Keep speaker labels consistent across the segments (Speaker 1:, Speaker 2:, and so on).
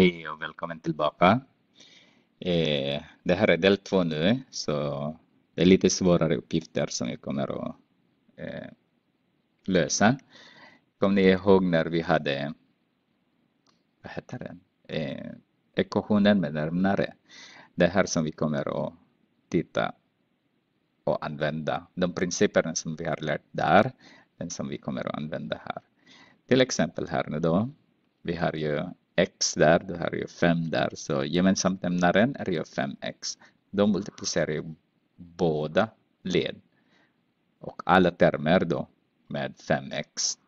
Speaker 1: Hej och välkommen tillbaka. Eh, det här är del två nu, så det är lite svårare uppgifter som vi kommer att eh, lösa. Kommer ni ihåg när vi hade vad heter den? Eh, ekvationen med närmare? Det här som vi kommer att titta och använda. De principerna som vi har lärt där, den som vi kommer att använda här. Till exempel här nu då, vi har ju x där, då har jag 5 där. Så gemensamt nämnaren är ju 5x. Då multiplicerar jag båda led och alla termer då med 5x.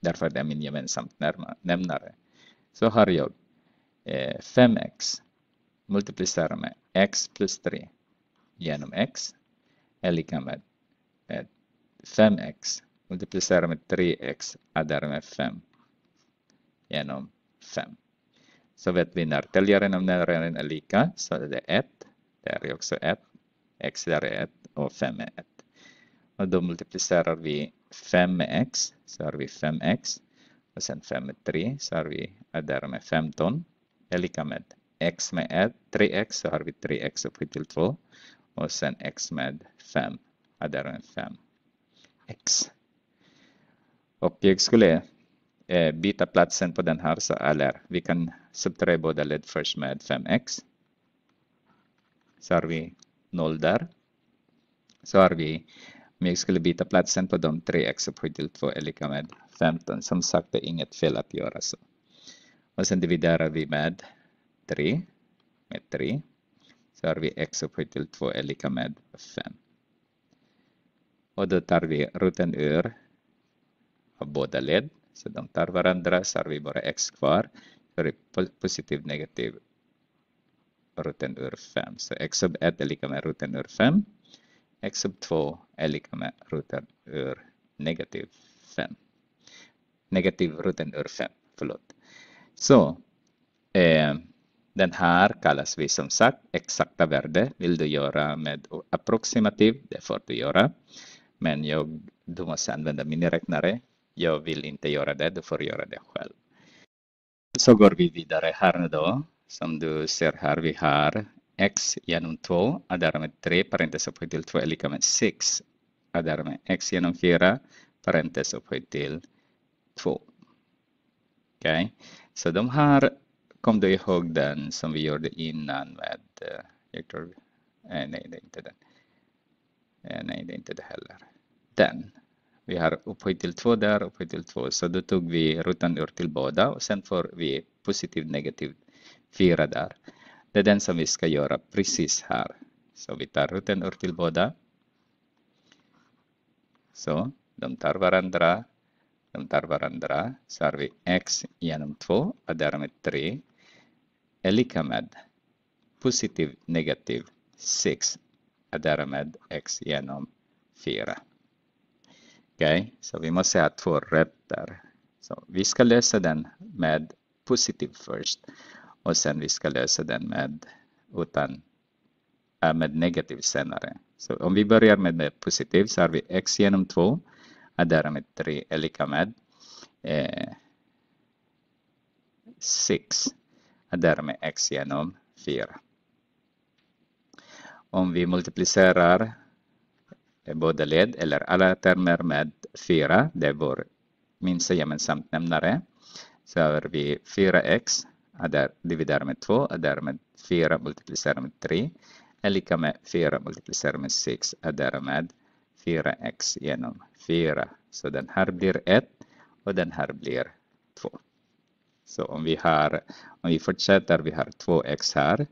Speaker 1: Därför är det min gemensamt nämnare. Så har jag 5x eh, multiplicerar med x plus 3 genom x är lika med 5x multiplicerar med 3x är därmed 5 genom sen. Så vet vi när täljaren och nämnaren är lika, så är det 1. Där är också 1. X där är 1 och 5 är 1. Och då multiplicerar vi 5 med x, så har vi 5x. Och sen 5 med 3, så har vi där med 15. är lika med x med 1, 3x, så har vi 3x upphöjt till 2. Och sen x med 5, där med 5x. Och jag skulle eh, platsen på den här så är vi kan subtrahera båda led först med 5x. Så har vi 0 där. Så har vi, om jag skulle byta platsen på de 3x upphöjt till 2 är lika med 15. Som sagt, det är inget fel att göra så. Och sen dividerar vi med 3, med 3. Så har vi x upphöjt till 2 är lika med 5. Och då tar vi roten ur av båda led. Så de tar varandra så har vi bara x kvar. Sorry, positive, negative roten ur 5. Så x sub 1 är lika med roten ur 5. x sub 2 är lika med roten ur negativ 5. Negativ roten ur 5, förlåt. Så eh, den här kallas vi som sagt exakta värde. Vill du göra med approximativ, det får du göra. Men jag, du måste använda miniräknare jag vill inte göra det, du får göra det själv. Så går vi vidare här då. Som du ser här, vi har x genom 2 är därmed 3, parentes upphöjt till 2 är lika med 6. Är därmed x genom 4, parentes upphöjt till 2. Okej, okay. så de här kom du ihåg den som vi gjorde innan med, jag eh, eh, nej det är inte den. Eh, nej det är inte det heller. Den vi har upphöjt till 2 där, upphöjt till 2. Så då tog vi rutan ur till båda och sen får vi positiv negativ 4 där. Det är den som vi ska göra precis här. Så vi tar rutan ur till båda. Så de tar varandra. De tar varandra. Så har vi x genom 2 och därmed 3 är lika med positiv negativ 6 och därmed x genom 4 okay? så vi måste ha två rötter. Så vi ska lösa den med positiv först och sen vi ska lösa den med utan äh, med negativ senare. Så om vi börjar med positiv så har vi x genom 2 och därmed 3 är lika med 6 och eh, därmed x genom 4. Om vi multiplicerar båda led eller alla termer med fyra. Det är vår minsta gemensamt nämnare. Så har vi 4x där dividerar med 2 är därmed 4 multiplicerar med 3 är lika med 4 multiplicerar med 6 är därmed 4x genom 4. Så den här blir 1 och den här blir 2. Så om vi, har, om vi fortsätter, vi har 2x här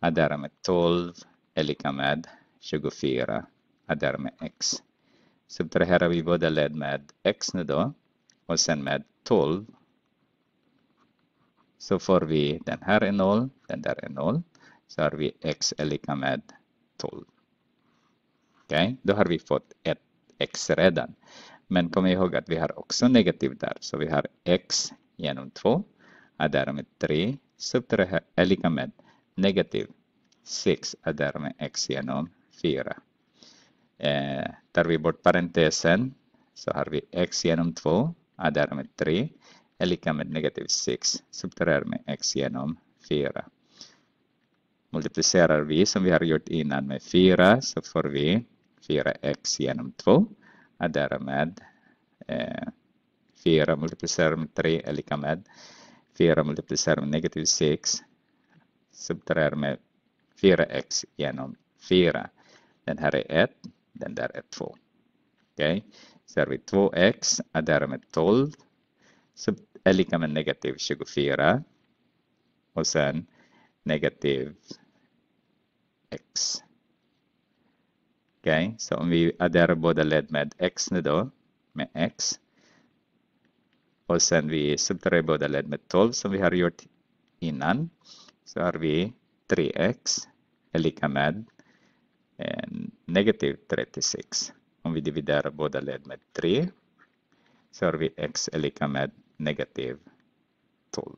Speaker 1: är därmed 12 är lika med 24 är med x. Subtraherar vi båda led med x nu då och sen med 12 så får vi den här är 0, den där är 0. Så har vi x är lika med 12. okay? då har vi fått ett x redan. Men kom ihåg att vi har också negativ där, så vi har x genom 2 är därmed 3, subtrahera är lika med negativ 6 är därmed x genom 4. Eh, tar vi bort parentesen så har vi x genom 2 är därmed 3 är lika med negativ 6 subtraherar med x genom 4. Multiplicerar vi som vi har gjort innan med 4 så får vi 4x genom 2 är därmed eh, 4 multiplicerar med 3 är lika med 4 multiplicerar med negativ 6 subtraherar med 4x genom 4. Den här är 1 den där är 2. Okej, okay. så har vi 2x är därmed 12. Så är lika med negativ 24. Och sen negativ x. Okej, okay. så om vi adderar båda led med x nu då, med x. Och sen vi subtraherar båda led med 12 som vi har gjort innan. Så har vi 3x är lika med negativ 36. Om vi dividerar båda led med 3 så har vi x är lika med negativ 12.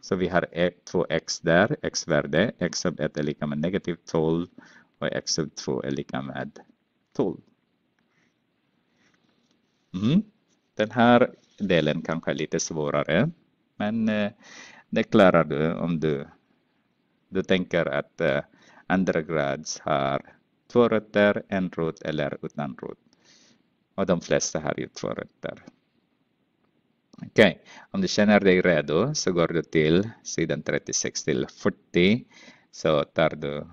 Speaker 1: Så vi har 2x e- där, x-värde, x sub 1 är lika med negativ 12 och x sub 2 är lika med 12. Mm. Den här delen kanske är lite svårare, men eh, det klarar du om du, du tänker att eh, andra grads har två rötter, en rot eller utan rot. Och de flesta har ju två rötter. Okej, okay. om du känner dig redo så går du till sidan 36 till 40 så tar du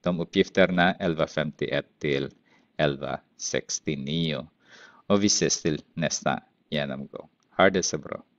Speaker 1: de uppgifterna 11.51 till 11.69 och vi ses till nästa genomgång. Ha det så bra!